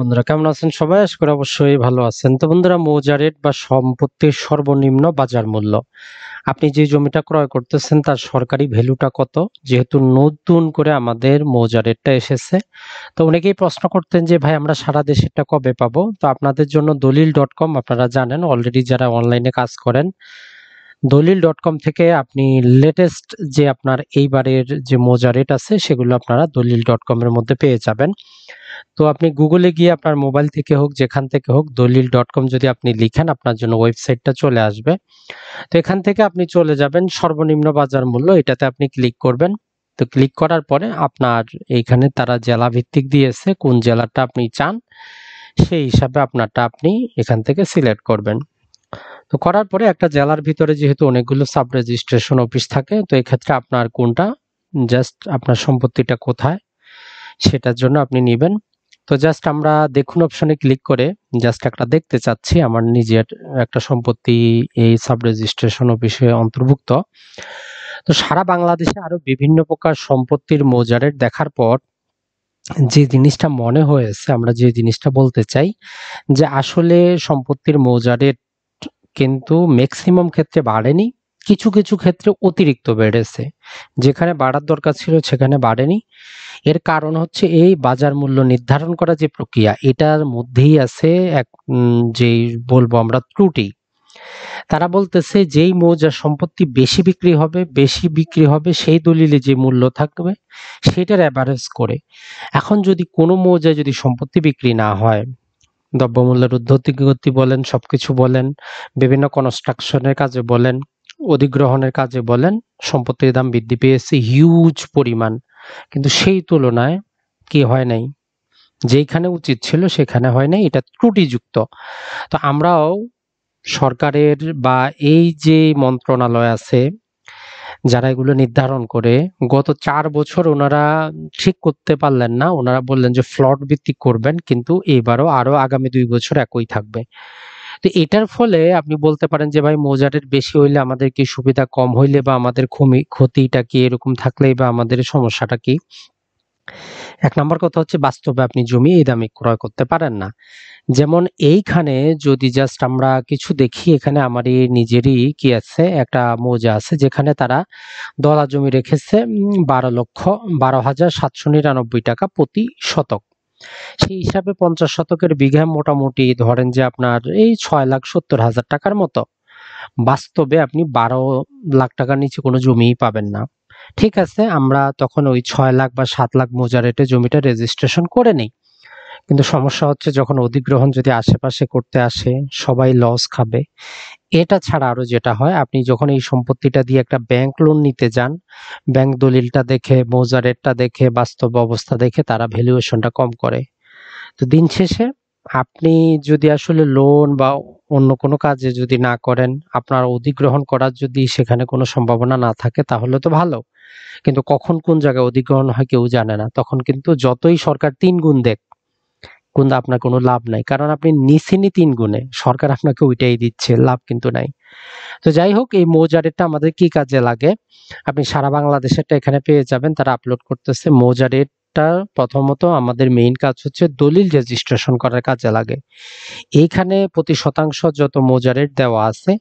বন্ধুরা কেমন আছেন সবাই আশা করি অবশ্যই ভালো আছেন তো বন্ধুরা মৌজা রেট বা সম্পত্তির সর্বনিম্ন বাজার মূল্য আপনি যে জমিটা ক্রয় করতেছেন তার সরকারি ভ্যালুটা কত যেহেতু নতুন করে আমাদের মৌজা রেটটা এসেছে তো অনেকেই প্রশ্ন করতেন যে ভাই আমরা সারা দেশেরটা কবে পাবো তো আপনাদের জন্য দলিল ডট কম আপনারা জানেন অলরেডি যারা অনলাইনে কাজ করেন দলিল ডট কম থেকে আপনি লেটেস্ট যে আপনার এইবারের যে মৌজা রেট আছে সেগুলো আপনারা দলিল ডট কমের মধ্যে পেয়ে যাবেন তো আপনি গুগলে গিয়ে আপনার মোবাইল থেকে হোক যেখান থেকে হোক দলিল ডট কম যদি আপনি লিখেন আপনার জন্য ওয়েবসাইটটা চলে আসবে তো এখান থেকে আপনি চলে যাবেন সর্বনিম্ন বাজার মূল্য এটাতে আপনি ক্লিক করবেন তো ক্লিক করার পরে আপনার এইখানে তারা জেলা ভিত্তিক দিয়েছে কোন জেলাটা আপনি চান সেই হিসাবে আপনারটা আপনি এখান থেকে সিলেক্ট করবেন তো করার পরে একটা জেলার ভিতরে যেহেতু অনেকগুলো সাব রেজিস্ট্রেশন অফিস থাকে তো এক্ষেত্রে আপনার কোনটা জাস্ট আপনার সম্পত্তিটা কোথায় সেটার জন্য আপনি নেবেন তো জাস্ট আমরা দেখুন অপশনে ক্লিক করে জাস্ট একটা দেখতে চাচ্ছি আমার নিজের একটা সম্পত্তি এই সাব রেজিস্ট্রেশন অফিসে অন্তর্ভুক্ত তো সারা বাংলাদেশে আরো বিভিন্ন প্রকার সম্পত্তির মোজারেট দেখার পর যে জিনিসটা মনে হয়েছে আমরা যে জিনিসটা বলতে চাই যে আসলে সম্পত্তির মৌজারেট কিন্তু ম্যাক্সিমাম ক্ষেত্রে বাড়েনি কিছু কিছু ক্ষেত্রে অতিরিক্ত বেড়েছে যেখানে বাড়ার দরকার ছিল সেখানে বাড়েনি এর কারণ হচ্ছে এই বাজার মূল্য নির্ধারণ করা যে প্রক্রিয়া এটার মধ্যেই আছে এক যে বলবো আমরা ত্রুটি তারা বলতেছে যেই মৌজার সম্পত্তি বেশি বিক্রি হবে বেশি বিক্রি হবে সেই দলিলে যে মূল্য থাকবে সেটার অ্যাভারেজ করে এখন যদি কোনো মৌজায় যদি সম্পত্তি বিক্রি না হয় দ্রব্যমূল্যের উদ্ধতি বলেন সবকিছু বলেন বিভিন্ন কনস্ট্রাকশনের কাজে বলেন অধিগ্রহণের কাজে বলেন সম্পত্তির দাম বৃদ্ধি পেয়েছে হিউজ পরিমাণ কিন্তু সেই তুলনায় কি হয় নাই যেখানে উচিত ছিল সেখানে হয় নাই এটা ত্রুটিযুক্ত তো আমরাও সরকারের বা এই যে মন্ত্রণালয় আছে যারা এগুলো নির্ধারণ করে গত চার বছর ওনারা ঠিক করতে পারলেন না ওনারা বললেন যে ফ্লট ভিত্তিক করবেন কিন্তু এবারও আরও আগামী দুই বছর একই থাকবে তো এটার ফলে আপনি বলতে পারেন যে ভাই মোজারের বেশি হইলে আমাদের কি সুবিধা কম হইলে বা আমাদের ক্ষমি ক্ষতিটা কি এরকম থাকলেই বা আমাদের সমস্যাটা কি এক নম্বর কথা হচ্ছে বাস্তবে আপনি জমি এই দামে ক্রয় করতে পারেন না যেমন এইখানে যদি জাস্ট আমরা কিছু দেখি এখানে আমারই নিজেরই কি আছে একটা মৌজা আছে যেখানে তারা দলা জমি রেখেছে বারো লক্ষ বারো হাজার সাতশো নিরানব্বই টাকা প্রতি শতক সেই হিসাবে পঞ্চাশ শতকের বিঘা মোটামুটি ধরেন যে আপনার এই ছয় লাখ সত্তর হাজার টাকার মতো বাস্তবে আপনি বারো লাখ টাকার নিচে কোনো জমিই পাবেন না ঠিক আছে আমরা তখন ওই ছয় লাখ বা সাত লাখ মোজা রেটে জমিটা রেজিস্ট্রেশন করে নেই কিন্তু সমস্যা হচ্ছে যখন অধিগ্রহণ যদি আশেপাশে করতে আসে সবাই লস খাবে এটা ছাড়া আরও যেটা হয় আপনি যখন এই সম্পত্তিটা দিয়ে একটা ব্যাংক লোন নিতে যান ব্যাংক দলিলটা দেখে মৌজারেটটা দেখে বাস্তব অবস্থা দেখে তারা ভ্যালুয়েশনটা কম করে তো দিন শেষে আপনি যদি আসলে লোন বা অন্য কোনো কাজে যদি না করেন আপনার অধিগ্রহণ করার যদি সেখানে কোনো সম্ভাবনা না থাকে তাহলে তো ভালো কিন্তু কখন কোন জায়গায় অধিগ্রহণ হয় কেউ জানে না তখন কিন্তু যতই সরকার তিন গুণ দেখ কিন্তু আপনার কোনো লাভ নাই কারণ আপনি নিছেনি তিন গুণে সরকার আপনাকে ওইটাই দিচ্ছে লাভ কিন্তু নাই তো যাই হোক এই মৌজারেটটা আমাদের কি কাজে লাগে আপনি সারা বাংলাদেশেরটা এখানে পেয়ে যাবেন তারা আপলোড করতেছে মৌজারেট প্রথমত আমাদের মেইন কাজ হচ্ছে দলিল রেজিস্ট্রেশন করার কাজে লাগে এইখানে প্রতি শতাংশ যত মোজারেট দেওয়া আছে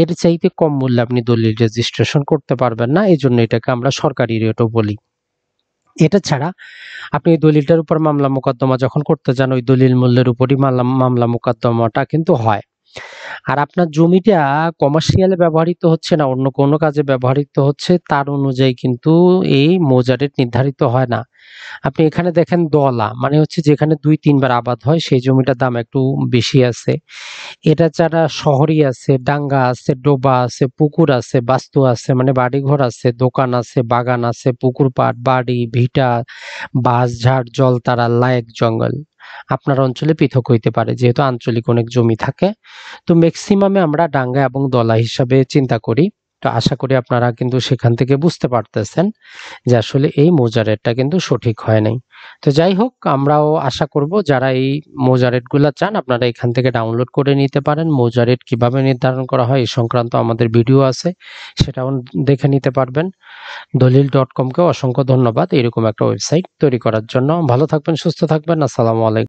এর চাইতে কম মূল্যে আপনি দলিল রেজিস্ট্রেশন করতে পারবেন না এই জন্য এটাকে আমরা সরকারি রেটও বলি এটা ছাড়া আপনি ওই দলিলটার উপর মামলা মোকদ্দমা যখন করতে যান ওই দলিল মূল্যের উপরই মামলা মোকদ্দমাটা কিন্তু হয় আর আপনার জমিটা কমার্শিয়ালে ব্যবহৃত হচ্ছে না অন্য কোনো কাজে ব্যবহৃত হচ্ছে তার অনুযায়ী কিন্তু এই মৌজা রেট নির্ধারিত হয় না আপনি এখানে দেখেন দলা মানে হচ্ছে যেখানে দুই তিনবার আবাদ হয় সেই জমিটার দাম একটু বেশি আছে এটা ছাড়া শহরই আছে ডাঙ্গা আছে ডোবা আছে পুকুর আছে বাস্তু আছে মানে বাড়িঘর আছে দোকান আছে বাগান আছে পুকুর পাট বাড়ি ভিটা বাস ঝাড় জলতারা লায়ক জঙ্গল আপনার অঞ্চলে পৃথক হইতে পারে যেহেতু আঞ্চলিক অনেক জমি থাকে তো ম্যাক্সিমামে আমরা ডাঙ্গা এবং দলা হিসাবে চিন্তা করি তো আশা করি আপনারা কিন্তু সেখান থেকে বুঝতে পারতেছেন যে আসলে এই মোজারেটটা রেটটা কিন্তু সঠিক হয় নাই তো যাই হোক আমরাও আশা করব যারা এই মোজারেটগুলো রেটগুলো চান আপনারা এখান থেকে ডাউনলোড করে নিতে পারেন মোজারেট রেট কীভাবে নির্ধারণ করা হয় এই সংক্রান্ত আমাদের ভিডিও আছে সেটাও দেখে নিতে পারবেন দলিল ডট কমকে অসংখ্য ধন্যবাদ এরকম একটা ওয়েবসাইট তৈরি করার জন্য ভালো থাকবেন সুস্থ থাকবেন আসসালামু আলাইকুম